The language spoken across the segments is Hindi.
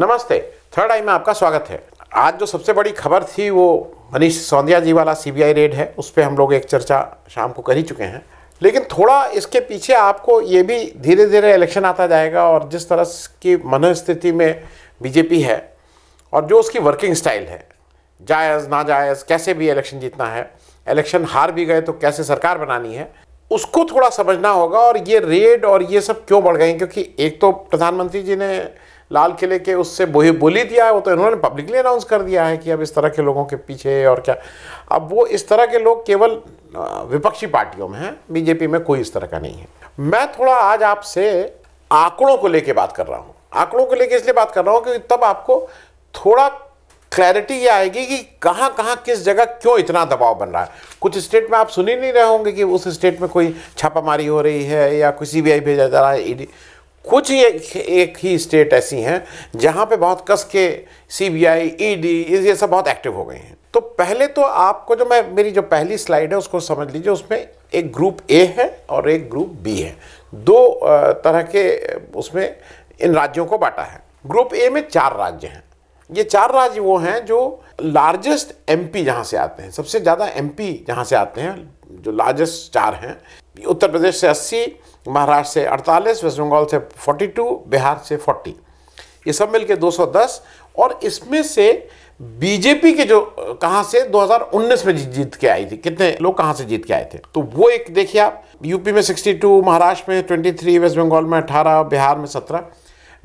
नमस्ते थर्ड आई में आपका स्वागत है आज जो सबसे बड़ी खबर थी वो मनीष सौंदिया जी वाला सीबीआई रेड है उस पर हम लोग एक चर्चा शाम को कर ही चुके हैं लेकिन थोड़ा इसके पीछे आपको ये भी धीरे धीरे इलेक्शन आता जाएगा और जिस तरह की मनस्थिति में बीजेपी है और जो उसकी वर्किंग स्टाइल है जायज़ ना जायज़ कैसे भी इलेक्शन जीतना है इलेक्शन हार भी गए तो कैसे सरकार बनानी है उसको थोड़ा समझना होगा और ये रेड और ये सब क्यों बढ़ गए क्योंकि एक तो प्रधानमंत्री जी ने लाल किले के उससे बोही बोली दिया है वो तो इन्होंने पब्लिकली अनाउंस कर दिया है कि अब इस तरह के लोगों के पीछे और क्या अब वो इस तरह के लोग केवल विपक्षी पार्टियों में हैं बीजेपी में कोई इस तरह का नहीं है मैं थोड़ा आज आपसे आंकड़ों को लेके बात कर रहा हूँ आंकड़ों को लेके इसलिए बात कर रहा हूँ क्योंकि तब आपको थोड़ा क्लैरिटी ये आएगी कि कहाँ कहाँ किस जगह क्यों इतना दबाव बन रहा है कुछ स्टेट में आप सुन ही नहीं रहे होंगे कि उस स्टेट में कोई छापामारी हो रही है या कोई सी भेजा जा रहा है ईडी कुछ एक, एक ही स्टेट ऐसी हैं जहाँ पे बहुत कस के सी बी आई ई डी ये सब बहुत एक्टिव हो गए हैं तो पहले तो आपको जो मैं मेरी जो पहली स्लाइड है उसको समझ लीजिए उसमें एक ग्रुप ए है और एक ग्रुप बी है दो तरह के उसमें इन राज्यों को बांटा है ग्रुप ए में चार राज्य हैं ये चार राज्य वो हैं जो लार्जेस्ट एमपी जहाँ से आते हैं सबसे ज़्यादा एमपी जहाँ से आते हैं जो लार्जेस्ट चार हैं उत्तर प्रदेश से अस्सी महाराष्ट्र से 48 वेस्ट बंगाल से 42 बिहार से 40 ये सब मिलके 210 और इसमें से बीजेपी के जो कहाँ से 2019 में जीत के आई थी कितने लोग कहाँ से जीत के आए थे तो वो एक देखिए आप यूपी में 62 महाराष्ट्र में 23 वेस्ट बंगाल में 18 बिहार में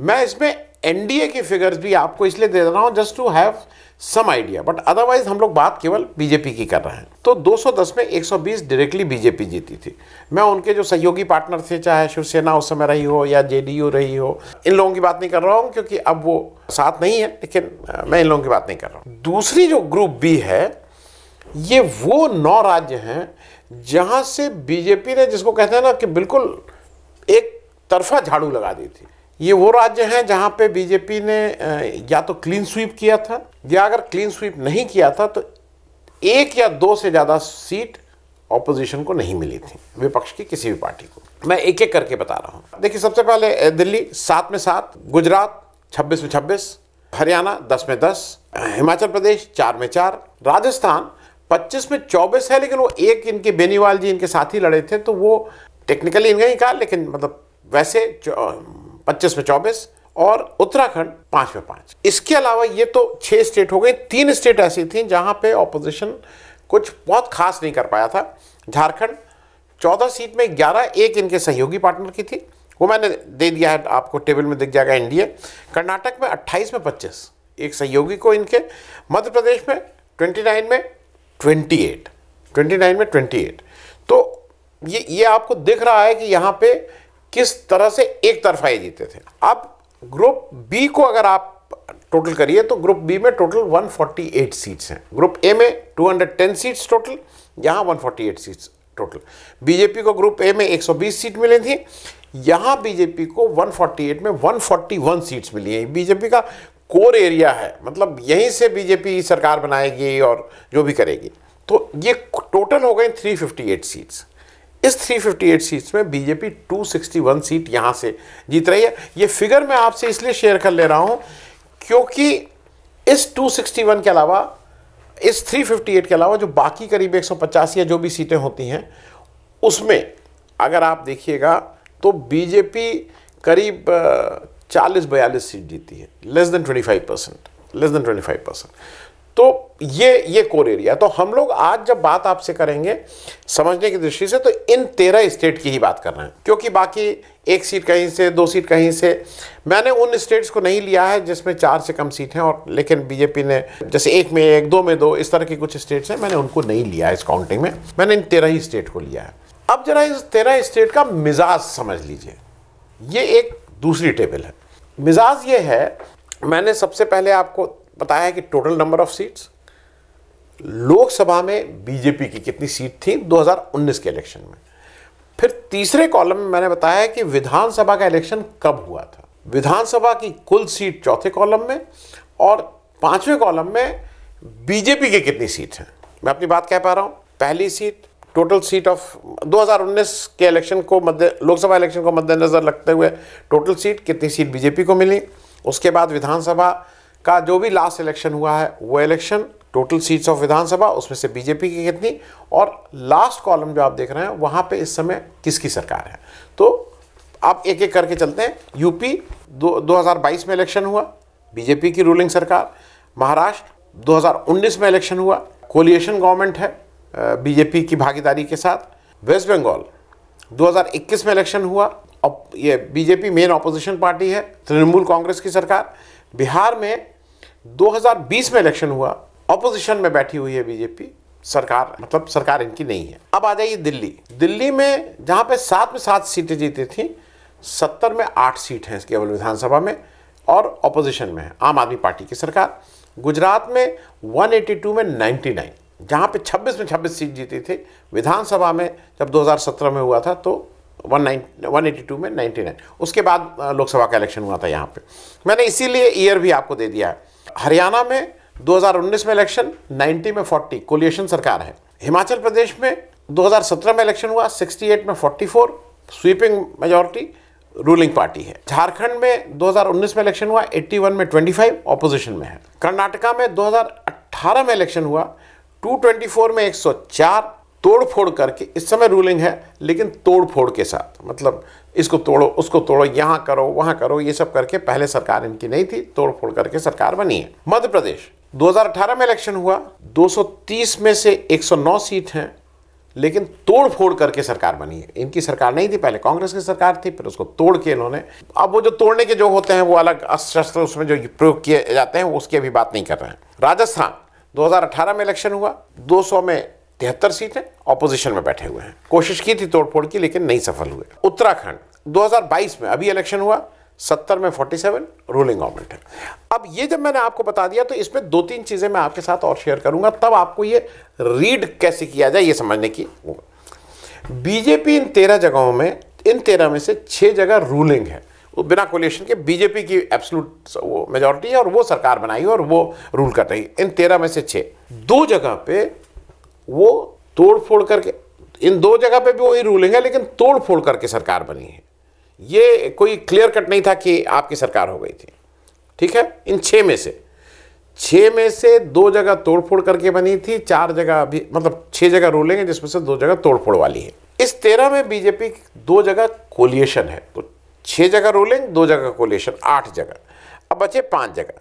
मैं इसमें एनडीए की फिगर्स भी आपको इसलिए दे रहा हूँ just to have some idea but otherwise हम लोग बात केवल बीजेपी की कर रहे हैं तो 210 में 120 डायरेक्टली बीजेपी जीती थी मैं उनके जो सहयोगी पार्टनर थे चाहे शिवसेना उस समय रही हो या जेडीयू रही हो इन लोगों की बात नहीं कर रहा हूँ क्योंकि अब वो साथ नहीं है लेकिन मैं इन लोगों की बात नहीं कर रहा हूँ दूसरी जो ग्रुप बी है ये वो नौ राज्य हैं जहाँ से बीजेपी ने जिसको कहते हैं ना कि बिल्कुल एक तरफा झाड़ू लगा दी थी ये वो राज्य हैं जहाँ पे बीजेपी ने या तो क्लीन स्वीप किया था या अगर क्लीन स्वीप नहीं किया था तो एक या दो से ज़्यादा सीट ऑपोजिशन को नहीं मिली थी विपक्ष की किसी भी पार्टी को मैं एक एक करके बता रहा हूँ देखिए सबसे पहले दिल्ली सात में सात गुजरात छब्बीस में छब्बीस हरियाणा दस में दस हिमाचल प्रदेश चार में चार राजस्थान पच्चीस में चौबीस है लेकिन वो एक इनके बेनीवाल जी इनके ही लड़े थे तो वो टेक्निकली इनका ही कहा लेकिन मतलब वैसे पच्चीस में चौबीस और उत्तराखंड पाँच में पाँच इसके अलावा ये तो छः स्टेट हो गई तीन स्टेट ऐसी थी जहाँ पे ऑपोजिशन कुछ बहुत खास नहीं कर पाया था झारखंड चौदह सीट में ग्यारह एक इनके सहयोगी पार्टनर की थी वो मैंने दे दिया है आपको टेबल में दिख जाएगा एनडीए कर्नाटक में अट्ठाईस में पच्चीस एक सहयोगी को इनके मध्य प्रदेश में नाइन में ट्वेंटी नाइन में एट तो ये ये आपको दिख रहा है कि यहाँ पे किस तरह से एक तरफा ही जीते थे अब ग्रुप बी को अगर आप टोटल करिए तो ग्रुप बी में टोटल 148 सीट्स हैं ग्रुप ए में 210 सीट्स टोटल यहाँ 148 सीट्स टोटल बीजेपी को ग्रुप ए में 120 सीट मिली थी यहाँ बीजेपी को 148 में 141 सीट्स मिली हैं बीजेपी का कोर एरिया है मतलब यहीं से बीजेपी सरकार बनाएगी और जो भी करेगी तो ये टोटल हो गए थ्री सीट्स इस 358 सीट्स में बीजेपी 261 सीट यहां से जीत रही है ये फिगर मैं आपसे इसलिए शेयर कर ले रहा हूं क्योंकि इस 261 के अलावा इस 358 के अलावा जो बाकी करीब एक या जो भी सीटें होती हैं उसमें अगर आप देखिएगा तो बीजेपी करीब चालीस बयालीस सीट जीती है less than twenty five percent less than twenty five percent तो ये ये कोर एरिया तो हम लोग आज जब बात आपसे करेंगे समझने की दृष्टि से तो इन तेरह स्टेट की ही बात कर रहे हैं क्योंकि बाकी एक सीट कहीं से दो सीट कहीं से मैंने उन स्टेट्स को नहीं लिया है जिसमें चार से कम सीट हैं और लेकिन बीजेपी ने जैसे एक में एक दो में दो इस तरह की कुछ स्टेट्स हैं मैंने उनको नहीं लिया है इस काउंटिंग में मैंने इन तेरह ही स्टेट को लिया है अब जरा इस तेरह स्टेट का मिजाज समझ लीजिए ये एक दूसरी टेबल है मिजाज ये है मैंने सबसे पहले आपको बताया है कि total number of seats Lok Sabha में बीजेपी की कितनी सीट थी 2019 के इलेक्शन में फिर तीसरे कॉलम में मैंने बताया कि विधानसभा का इलेक्शन कब हुआ था विधानसभा की कुल सीट चौथे कॉलम में और पांचवें कॉलम में बीजेपी की कितनी सीट हैं मैं अपनी बात कह पा रहा हूँ पहली सीट टोटल सीट ऑफ 2019 के इलेक्शन को मध्य लोकसभा इलेक्शन को मद्देनज़र रखते हुए टोटल सीट कितनी सीट बीजेपी को मिली उसके बाद विधानसभा का जो भी लास्ट इलेक्शन हुआ है वो election total seats of Vidhan Sabha उसमें से बीजेपी की कितनी और लास्ट कॉलम जो आप देख रहे हैं वहाँ पे इस समय किसकी सरकार है तो आप एक एक करके चलते हैं यूपी दो 2022 में इलेक्शन हुआ बीजेपी की रूलिंग सरकार महाराष्ट्र 2019 में इलेक्शन हुआ कोलिएशन गवर्नमेंट है बीजेपी की भागीदारी के साथ वेस्ट बंगाल 2021 में इलेक्शन हुआ ये बीजेपी मेन ऑपोजिशन पार्टी है तृणमूल कांग्रेस की सरकार बिहार में 2020 में इलेक्शन हुआ अपोजिशन में बैठी हुई है बीजेपी सरकार मतलब सरकार इनकी नहीं है अब आ जाइए दिल्ली दिल्ली में जहाँ पे सात में सात सीटें जीती थी सत्तर में आठ सीट हैं केवल विधानसभा में और अपोजिशन में है आम आदमी पार्टी की सरकार गुजरात में 182 में 99 जहाँ पे 26 में 26 सीट जीती थी विधानसभा में जब 2017 में हुआ था तो 182 में 99 उसके बाद लोकसभा का इलेक्शन हुआ था यहाँ पे मैंने इसीलिए ईयर भी आपको दे दिया है हरियाणा में 2019 में इलेक्शन 90 में 40 कोलिएशन सरकार है हिमाचल प्रदेश में 2017 में इलेक्शन हुआ 68 में 44 स्वीपिंग मेजोरिटी रूलिंग पार्टी है झारखंड में 2019 में इलेक्शन हुआ 81 में 25 ऑपोजिशन में है कर्नाटका में 2018 में इलेक्शन हुआ 224 में 104 तोड़ फोड़ करके इस समय रूलिंग है लेकिन तोड़ फोड़ के साथ मतलब इसको तोड़ो उसको तोड़ो यहाँ करो वहाँ करो ये सब करके पहले सरकार इनकी नहीं थी तोड़ फोड़ करके सरकार बनी है मध्य प्रदेश 2018 में इलेक्शन हुआ 230 में से 109 सीट हैं लेकिन तोड़ फोड़ करके सरकार बनी है इनकी सरकार नहीं थी पहले कांग्रेस की सरकार थी फिर उसको तोड़ के इन्होंने अब वो जो तोड़ने के जो होते हैं वो अलग शस्त्र उसमें जो प्रयोग किए जाते हैं उसकी अभी बात नहीं कर रहे हैं राजस्थान 2018 में इलेक्शन हुआ 200 में तिहत्तर सीटें ऑपोजिशन में बैठे हुए हैं कोशिश की थी तोड़फोड़ की लेकिन नहीं सफल हुए उत्तराखंड 2022 में अभी इलेक्शन हुआ 70 में 47 रूलिंग गवर्नमेंट है अब ये जब मैंने आपको बता दिया तो इसमें दो तीन चीज़ें मैं आपके साथ और शेयर करूंगा तब आपको ये रीड कैसे किया जाए ये समझने की बीजेपी इन तेरह जगहों में इन तेरह में से छः जगह रूलिंग है वो बिना कोलेशन के बीजेपी की एब्सोलूट वो मेजोरिटी है और वो सरकार बनाई और वो रूल कर रही है इन तेरह में से छः दो जगह पे वो तोड़ फोड़ करके इन दो जगह पे भी वही रूलिंग है लेकिन तोड़ फोड़ करके सरकार बनी है ये कोई क्लियर कट नहीं था कि आपकी सरकार हो गई थी ठीक है इन छः में से छः में से दो जगह तोड़ फोड़ करके बनी थी चार जगह अभी मतलब छः जगह रूलिंग है जिसमें से दो जगह तोड़ फोड़ वाली है इस तेरह में बीजेपी दो जगह कोलिएशन है तो छः जगह रूलिंग दो जगह कोलिएशन आठ जगह अब बचे पाँच जगह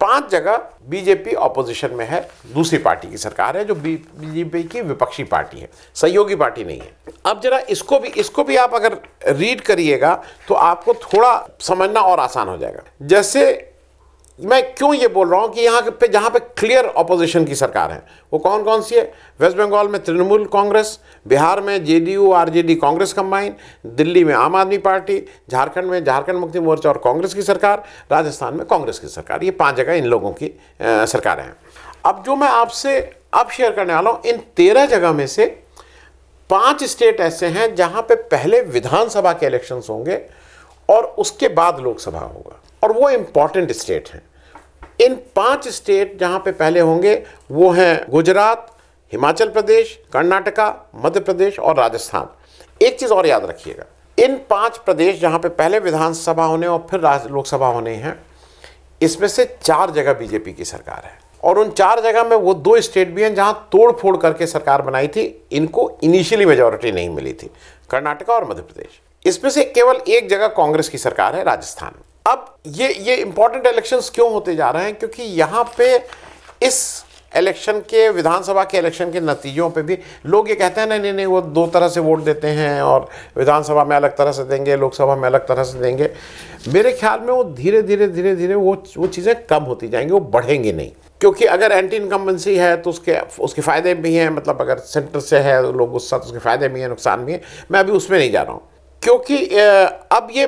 पांच जगह बीजेपी ऑपोजिशन में है दूसरी पार्टी की सरकार है जो बीजेपी की विपक्षी पार्टी है सहयोगी पार्टी नहीं है अब जरा इसको भी इसको भी आप अगर रीड करिएगा तो आपको थोड़ा समझना और आसान हो जाएगा जैसे मैं क्यों ये बोल रहा हूँ कि यहाँ पे जहाँ पे क्लियर अपोजिशन की सरकार है वो कौन कौन सी है वेस्ट बंगाल में तृणमूल कांग्रेस बिहार में JDU RJD Congress combine Delhi में आम आदमी पार्टी झारखंड में झारखंड मुक्ति मोर्चा और कांग्रेस की सरकार राजस्थान में कांग्रेस की सरकार ये पांच जगह इन लोगों की सरकार हैं अब जो मैं आपसे अब शेयर करने वाला हूँ इन तेरह जगह में से पाँच स्टेट ऐसे हैं जहाँ पर पहले विधानसभा के इलेक्शन होंगे और उसके बाद लोकसभा होगा और वो इम्पॉर्टेंट स्टेट हैं इन पांच स्टेट जहाँ पे पहले होंगे वो हैं गुजरात हिमाचल प्रदेश कर्नाटका मध्य प्रदेश और राजस्थान एक चीज़ और याद रखिएगा इन पांच प्रदेश जहाँ पे पहले विधानसभा होने और फिर लोकसभा होने हैं इसमें से चार जगह बीजेपी की सरकार है और उन चार जगह में वो दो स्टेट भी हैं जहाँ तोड़ फोड़ करके सरकार बनाई थी इनको इनिशियली मेजोरिटी नहीं मिली थी कर्नाटका और मध्य प्रदेश इसमें से केवल एक जगह कांग्रेस की सरकार है राजस्थान अब ये ये इंपॉर्टेंट इलेक्शंस क्यों होते जा रहे हैं क्योंकि यहाँ पे इस इलेक्शन के विधानसभा के इलेक्शन के नतीजों पे भी लोग ये कहते हैं नहीं नहीं नहीं वो दो तरह से वोट देते हैं और विधानसभा में अलग तरह से देंगे लोकसभा में अलग तरह से देंगे मेरे ख्याल में वो धीरे धीरे धीरे धीरे वो वो चीज़ें कम होती जाएंगी वो बढ़ेंगी नहीं क्योंकि अगर एंटी इनकम्बेंसी है तो उसके उसके फ़ायदे भी हैं मतलब अगर सेंटर से है तो लोग गुस्सा तो उसके फ़ायदे भी हैं नुकसान भी हैं मैं अभी उसमें नहीं जा रहा हूँ क्योंकि अब ये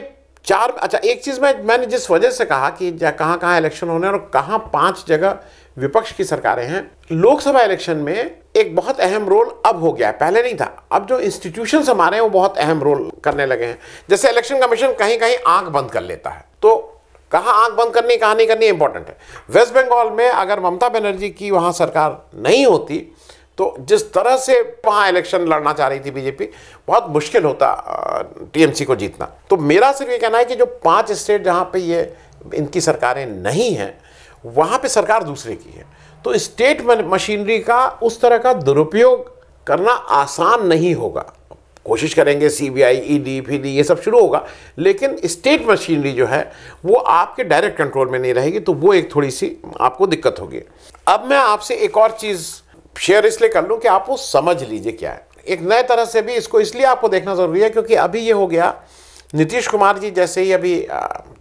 चार अच्छा एक चीज़ में मैंने जिस वजह से कहा कि कहाँ कहाँ इलेक्शन होने और कहाँ पांच जगह विपक्ष की सरकारें हैं लोकसभा इलेक्शन में एक बहुत अहम रोल अब हो गया है पहले नहीं था अब जो इंस्टीट्यूशन हमारे हैं वो बहुत अहम रोल करने लगे हैं जैसे इलेक्शन कमीशन कहीं कहीं आंख बंद कर लेता है तो कहाँ आंख बंद करनी कहाँ नहीं करनी इंपॉर्टेंट है वेस्ट बंगाल में अगर ममता बनर्जी की वहाँ सरकार नहीं होती तो जिस तरह से वहाँ इलेक्शन लड़ना चाह रही थी बीजेपी बहुत मुश्किल होता टीएमसी को जीतना तो मेरा सिर्फ ये कहना है कि जो पांच स्टेट जहाँ पे ये इनकी सरकारें नहीं हैं वहाँ पे सरकार दूसरे की है तो स्टेट मशीनरी का उस तरह का दुरुपयोग करना आसान नहीं होगा कोशिश करेंगे C B I E D फी डी ये सब शुरू होगा लेकिन स्टेट मशीनरी जो है वो आपके डायरेक्ट कंट्रोल में नहीं रहेगी तो वो एक थोड़ी सी आपको दिक्कत होगी अब मैं आपसे एक और चीज़ शेयर इसलिए कर लूँ कि आप वो समझ लीजिए क्या है एक नए तरह से भी इसको इसलिए आपको देखना ज़रूरी है क्योंकि अभी ये हो गया नीतीश कुमार जी जैसे ही अभी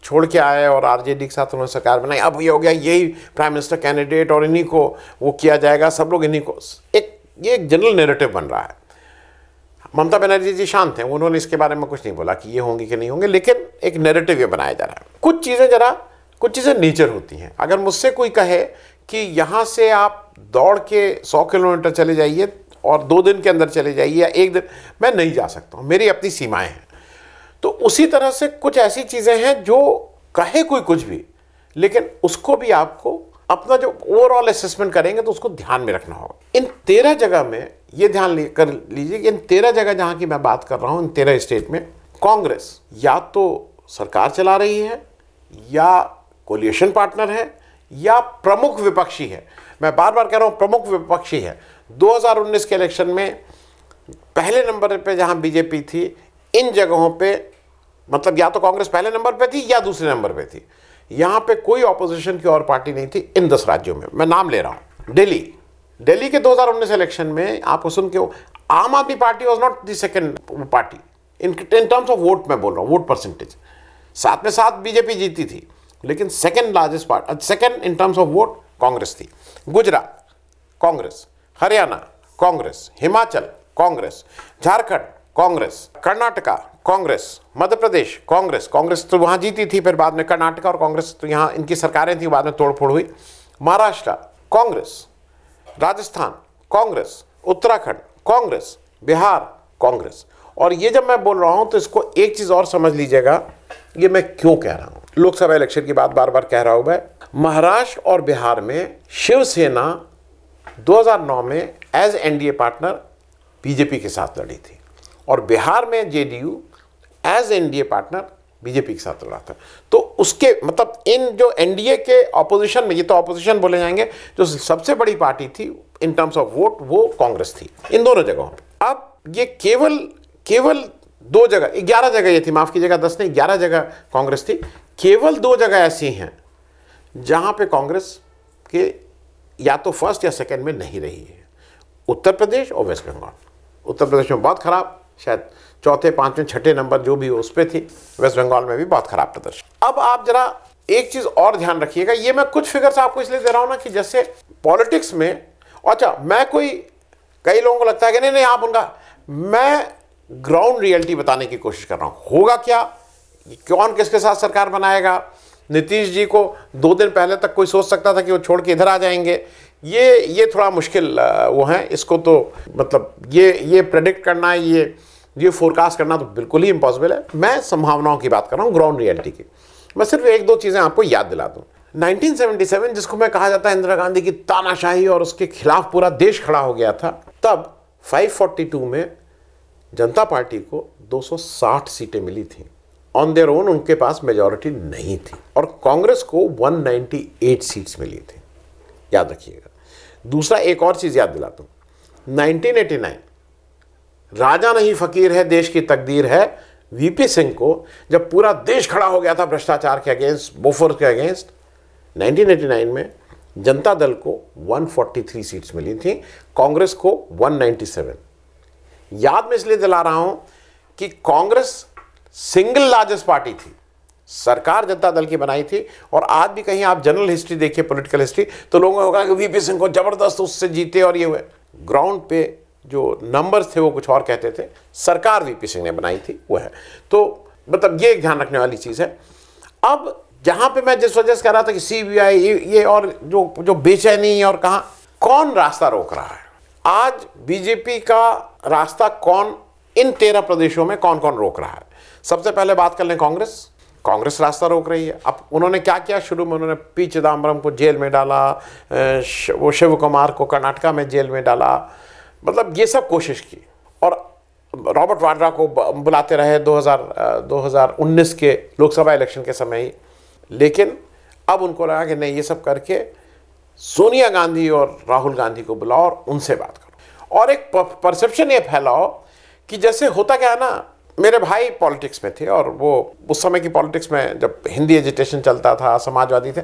छोड़ के आए और आरजेडी के साथ उन्होंने सरकार बनाई अब ये हो गया यही प्राइम मिनिस्टर कैंडिडेट और इन्हीं को वो किया जाएगा सब लोग इन्हीं को एक ये एक जनरल नेरेटिव बन रहा है ममता बनर्जी जी शांत हैं उन्होंने इसके बारे में कुछ नहीं बोला कि ये होंगे कि नहीं होंगे लेकिन एक नेरेटिव ये बनाया जा रहा है कुछ चीज़ें ज़रा कुछ चीज़ें नेचर होती हैं अगर मुझसे कोई कहे कि यहाँ से आप दौड़ के सौ किलोमीटर चले जाइए और दो दिन के अंदर चले जाइए या एक दिन मैं नहीं जा सकता हूँ मेरी अपनी सीमाएं हैं तो उसी तरह से कुछ ऐसी चीज़ें हैं जो कहे कोई कुछ भी लेकिन उसको भी आपको अपना जो ओवरऑल असेसमेंट करेंगे तो उसको ध्यान में रखना होगा इन तेरह जगह में ये ध्यान कर लीजिए कि इन तेरह जगह जहाँ की मैं बात कर रहा हूँ इन तेरह स्टेट में कांग्रेस या तो सरकार चला रही है या कोलिएशन पार्टनर है या प्रमुख विपक्षी है मैं बार बार कह रहा हूँ प्रमुख विपक्षी है 2019 के इलेक्शन में पहले नंबर पे जहाँ बीजेपी थी इन जगहों पे मतलब या तो कांग्रेस पहले नंबर पे थी या दूसरे नंबर पे थी यहाँ पे कोई ऑपोजिशन की और पार्टी नहीं थी इन दस राज्यों में मैं नाम ले रहा हूँ दिल्ली दिल्ली के 2019 इलेक्शन में आपको सुन के Aam Aadmi party was not the second party in terms of vote मैं बोल रहा हूँ वोट परसेंटेज साथ में साथ बीजेपी जीती थी लेकिन second largest part second in terms of vote Congress थी गुजरात कांग्रेस हरियाणा कांग्रेस हिमाचल कांग्रेस झारखंड कांग्रेस कर्नाटका कांग्रेस मध्य प्रदेश कांग्रेस कांग्रेस तो वहाँ जीती थी फिर बाद में कर्नाटका और कांग्रेस तो यहाँ इनकी सरकारें थी बाद में तोड़फोड़ हुई महाराष्ट्र कांग्रेस राजस्थान कांग्रेस उत्तराखंड कांग्रेस बिहार कांग्रेस और ये जब मैं बोल रहा हूँ तो इसको एक चीज़ और समझ लीजिएगा ये मैं क्यों कह रहा हूँ लोकसभा इलेक्शन की बात बार बार कह रहा हूँ मैं महाराष्ट्र और बिहार में शिवसेना 2009 में एज एनडीए पार्टनर बीजेपी के साथ लड़ी थी और बिहार में JDU as NDA partner BJP के साथ लड़ा था तो उसके मतलब इन जो एनडीए के ऑपोजिशन में ये तो ऑपोजिशन बोले जाएंगे जो सबसे बड़ी पार्टी थी इन टर्म्स ऑफ वोट वो कांग्रेस थी इन दोनों जगहों पर अब ये केवल केवल दो जगह ग्यारह जगह ये थी माफ़ कीजिएगा दस नहीं ग्यारह जगह कांग्रेस थी केवल दो जगह ऐसी हैं जहाँ पे कांग्रेस के या तो फर्स्ट या सेकंड में नहीं रही है उत्तर प्रदेश और वेस्ट बंगाल उत्तर प्रदेश में बहुत ख़राब शायद चौथे पाँचवें छठे नंबर जो भी उस पर थी वेस्ट बंगाल में भी बहुत ख़राब प्रदर्शन अब आप जरा एक चीज़ और ध्यान रखिएगा ये मैं कुछ फिगर्स आपको इसलिए दे रहा हूँ ना कि जैसे पॉलिटिक्स में अच्छा मैं कोई कई लोगों को लगता है कि नहीं नहीं आप उनका मैं ग्राउंड रियलिटी बताने की कोशिश कर रहा हूँ होगा क्या कौन किसके साथ सरकार बनाएगा नीतीश जी को दो दिन पहले तक कोई सोच सकता था कि वो छोड़ के इधर आ जाएंगे ये ये थोड़ा मुश्किल वो है इसको तो मतलब ये ये प्रेडिक्ट करना ये ये फोरकास्ट करना तो बिल्कुल ही इम्पॉसिबल है मैं संभावनाओं की बात कर रहा हूँ ग्राउंड रियलिटी की मैं सिर्फ एक दो चीज़ें आपको याद दिला दूँ 1977 जिसको मैं कहा जाता है इंदिरा गांधी की तानाशाही और उसके खिलाफ पूरा देश खड़ा हो गया था तब 542 में जनता पार्टी को 260 सीटें मिली थी ऑन देयर ओन उनके पास मेजॉरिटी नहीं थी और कांग्रेस को 198 सीट्स मिली थी याद रखिएगा दूसरा एक और चीज़ याद दिलाता हूँ 1989 राजा नहीं फकीर है देश की तकदीर है वीपी सिंह को जब पूरा देश खड़ा हो गया था भ्रष्टाचार के अगेंस्ट बोफोर के अगेंस्ट 1989 में जनता दल को 143 सीट्स मिली थी कांग्रेस को 197 याद में इसलिए दिला रहा हूं कि कांग्रेस सिंगल लार्जेस्ट पार्टी थी सरकार जनता दल की बनाई थी और आज भी कहीं आप जनरल हिस्ट्री देखिए पॉलिटिकल हिस्ट्री तो लोगों को कहा कि वीपी सिंह को जबरदस्त उससे जीते और ये हुए ग्राउंड पे जो नंबर्स थे वो कुछ और कहते थे सरकार वीपी सिंह ने बनाई थी वो है तो मतलब ये ध्यान रखने वाली चीज़ है अब जहां पे मैं जिस वजह से कह रहा था कि सी ये, और जो जो बेचैनी और कहा कौन रास्ता रोक रहा है आज बीजेपी का रास्ता कौन इन तेरह प्रदेशों में कौन कौन रोक रहा है सबसे पहले बात कर लें कांग्रेस कांग्रेस रास्ता रोक रही है अब उन्होंने क्या किया शुरू में उन्होंने पी चिदम्बरम को जेल में डाला वो शिव कुमार को कर्नाटका में जेल में डाला मतलब ये सब कोशिश की और रॉबर्ट वाड्रा को बुलाते रहे 2000 2019 के लोकसभा इलेक्शन के समय ही लेकिन अब उनको लगा कि नहीं ये सब करके सोनिया गांधी और राहुल गांधी को बुलाओ और उनसे बात करो और एक परसेप्शन ये फैलाओ कि जैसे होता क्या है ना मेरे भाई पॉलिटिक्स में थे और वो उस समय की पॉलिटिक्स में जब हिंदी एजुटेशन चलता था समाजवादी थे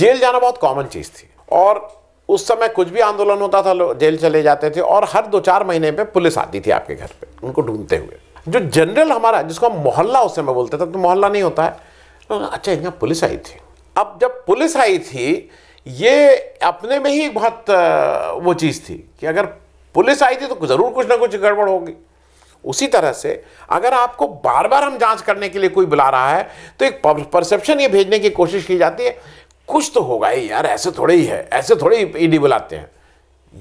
जेल जाना बहुत कॉमन चीज़ थी और उस समय कुछ भी आंदोलन होता था लोग जेल चले जाते थे और हर दो चार महीने पे पुलिस आती थी आपके घर पे उनको ढूंढते हुए जो जनरल हमारा जिसको हम मोहल्ला उस समय बोलते थे तो मोहल्ला नहीं होता है अच्छा यहाँ पुलिस आई थी अब जब पुलिस आई थी ये अपने में ही बहुत वो चीज़ थी कि अगर पुलिस आई थी तो ज़रूर कुछ ना कुछ गड़बड़ होगी उसी तरह से अगर आपको बार बार हम जांच करने के लिए कोई बुला रहा है तो एक परसेप्शन ये भेजने की कोशिश की जाती है कुछ तो होगा ही यार ऐसे थोड़े ही है ऐसे थोड़े ही ईडी बुलाते हैं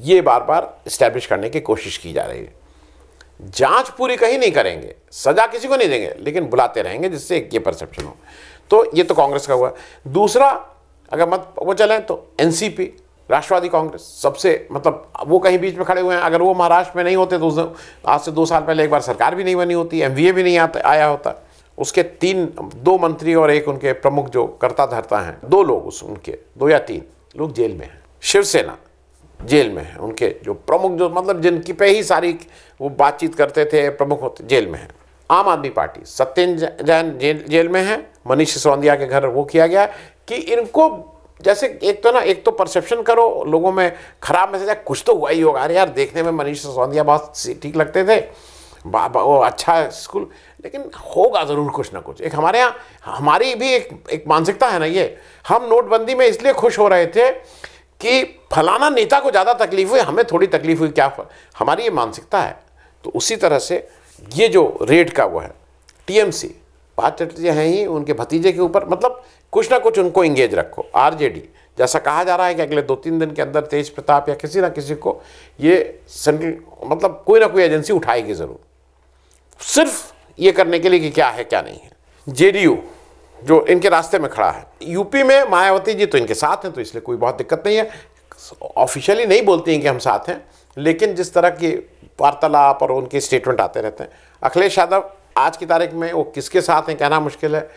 ये बार बार इस्टेब्लिश करने की कोशिश की जा रही है जांच पूरी कहीं नहीं करेंगे सजा किसी को नहीं देंगे लेकिन बुलाते रहेंगे जिससे एक ये परसेप्शन हो तो ये तो कांग्रेस का हुआ दूसरा अगर मत वो चलें तो एनसीपी राष्ट्रवादी कांग्रेस सबसे मतलब वो कहीं बीच में खड़े हुए हैं अगर वो महाराष्ट्र में नहीं होते तो उस आज से दो साल पहले एक बार सरकार भी नहीं बनी होती एम भी नहीं आता आया होता उसके तीन दो मंत्री और एक उनके प्रमुख जो करता धरता हैं दो लोग उस उनके दो या तीन लोग जेल में हैं शिवसेना जेल में है उनके जो प्रमुख जो मतलब जिनकी पे ही सारी वो बातचीत करते थे प्रमुख होते जेल में है Aam Aadmi party Satyan Jain jail jail में है मनीष सिसोदिया के घर वो किया गया कि इनको जैसे एक तो ना एक तो परसेप्शन करो लोगों में खराब मैसेज है कुछ तो हुआ ही होगा अरे यार देखने में मनीष सिसोदिया बहुत ठीक लगते थे बाबा वो अच्छा स्कूल लेकिन होगा ज़रूर कुछ ना कुछ एक हमारे यहाँ हमारी भी एक एक मानसिकता है ना ये हम नोटबंदी में इसलिए खुश हो रहे थे कि फलाना नेता को ज़्यादा तकलीफ हुई हमें थोड़ी तकलीफ हुई क्या हमारी ये मानसिकता है तो उसी तरह से ये जो रेट का वो है टीएमसी भारत चटर्जी हैं ही उनके भतीजे के ऊपर मतलब कुछ ना कुछ उनको इंगेज रखो आरजेडी जैसा कहा जा रहा है कि अगले दो तीन दिन के अंदर तेज प्रताप या किसी ना किसी को ये सेंट्रल मतलब कोई ना कोई एजेंसी उठाएगी ज़रूर सिर्फ ये करने के लिए कि क्या है क्या नहीं है जे जो इनके रास्ते में खड़ा है यूपी में मायावती जी तो इनके साथ हैं तो इसलिए कोई बहुत दिक्कत नहीं है ऑफिशियली नहीं बोलती हैं कि हम साथ हैं लेकिन जिस तरह की वार्तालाप और उनके स्टेटमेंट आते रहते हैं अखिलेश यादव आज की तारीख में वो किसके साथ हैं कहना मुश्किल है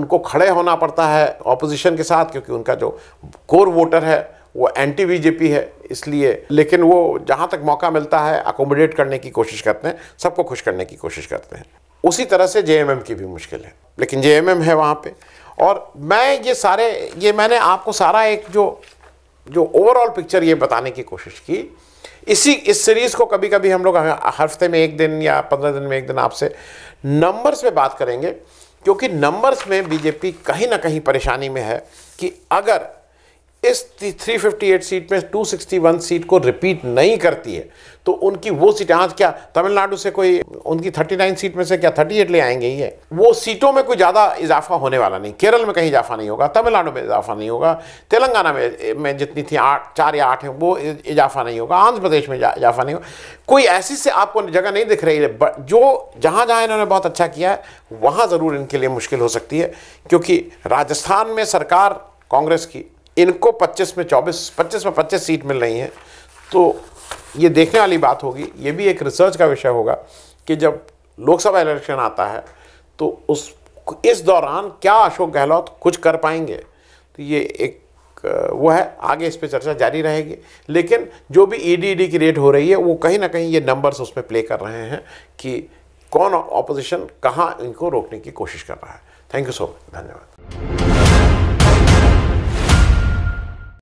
उनको खड़े होना पड़ता है ऑपोजिशन के साथ क्योंकि उनका जो कोर वोटर है वो एंटी बीजेपी है इसलिए लेकिन वो जहाँ तक मौका मिलता है अकोमोडेट करने की कोशिश करते हैं सबको खुश करने की कोशिश करते हैं उसी तरह से जे की भी मुश्किल है लेकिन जे है वहाँ पर और मैं ये सारे ये मैंने आपको सारा एक जो जो ओवरऑल पिक्चर ये बताने की कोशिश की इसी इस सीरीज़ को कभी कभी हम लोग हफ्ते में एक दिन या पंद्रह दिन में एक दिन आपसे नंबर्स में बात करेंगे क्योंकि नंबर्स में बीजेपी कहीं ना कहीं परेशानी में है कि अगर इस 358 सीट में 261 सीट को रिपीट नहीं करती है तो उनकी वो सीटें आज क्या तमिलनाडु से कोई उनकी 39 सीट में से क्या 38 ले आएंगे ये है वो सीटों में कोई ज़्यादा इजाफा होने वाला नहीं केरल में कहीं इजाफा नहीं होगा तमिलनाडु में इजाफा नहीं होगा तेलंगाना में में जितनी थी आठ चार या आठ हैं वो इजाफा नहीं होगा आंध्र प्रदेश में इजाफा नहीं होगा कोई ऐसी से आपको जगह नहीं दिख रही है जो जहाँ जहाँ इन्होंने बहुत अच्छा किया है वहाँ ज़रूर इनके लिए मुश्किल हो सकती है क्योंकि राजस्थान में सरकार कांग्रेस की इनको 25 में 24 25 में 25 सीट मिल रही हैं तो ये देखने वाली बात होगी ये भी एक रिसर्च का विषय होगा कि जब लोकसभा इलेक्शन आता है तो उस इस दौरान क्या अशोक गहलोत कुछ कर पाएंगे तो ये एक वो है आगे इस पर चर्चा जारी रहेगी लेकिन जो भी ई डी रेट हो रही है वो कहीं ना कहीं ये नंबर्स उसमें प्ले कर रहे हैं कि कौन ऑपोजिशन कहाँ इनको रोकने की कोशिश कर रहा है थैंक यू सो मच धन्यवाद